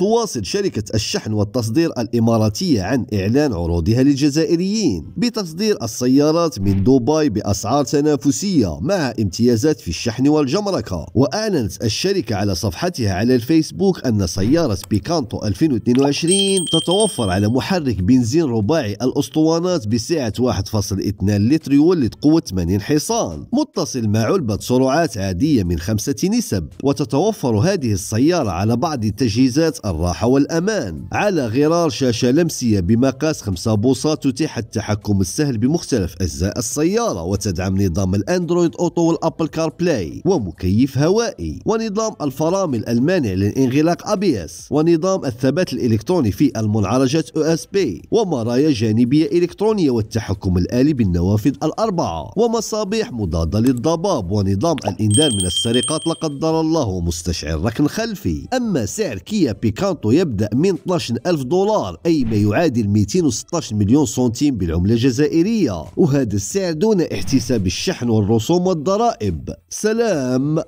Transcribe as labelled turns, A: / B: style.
A: تواصل شركة الشحن والتصدير الإماراتية عن إعلان عروضها للجزائريين بتصدير السيارات من دبي بأسعار تنافسية مع امتيازات في الشحن والجمركة وأعلنت الشركة على صفحتها على الفيسبوك أن سيارة بيكانتو 2022 تتوفر على محرك بنزين رباعي الأسطوانات بسعة 1.2 لتر يولد قوة 80 حصان متصل مع علبة سرعات عادية من خمسة نسب وتتوفر هذه السيارة على بعض التجهيزات الراحة والأمان على غرار شاشة لمسية بمقاس 5 بوصات تتيح التحكم السهل بمختلف أجزاء السيارة وتدعم نظام الأندرويد أوتو والأبل كار بلاي ومكيف هوائي ونظام الفرامل المانع للانغلاق أبيس ونظام الثبات الإلكتروني في المنعرجات أو اس بي ومرايا جانبية إلكترونية والتحكم الآلي بالنوافذ الأربعة ومصابيح مضادة للضباب ونظام الإنذار من السرقات لا قدر الله ومستشعر ركن خلفي أما سعر كيا بيكا كانتو يبدأ من 12000 دولار أي ما يعادل 216 مليون سنتيم بالعملة الجزائرية وهذا السعر دون احتساب الشحن والرسوم والضرائب سلام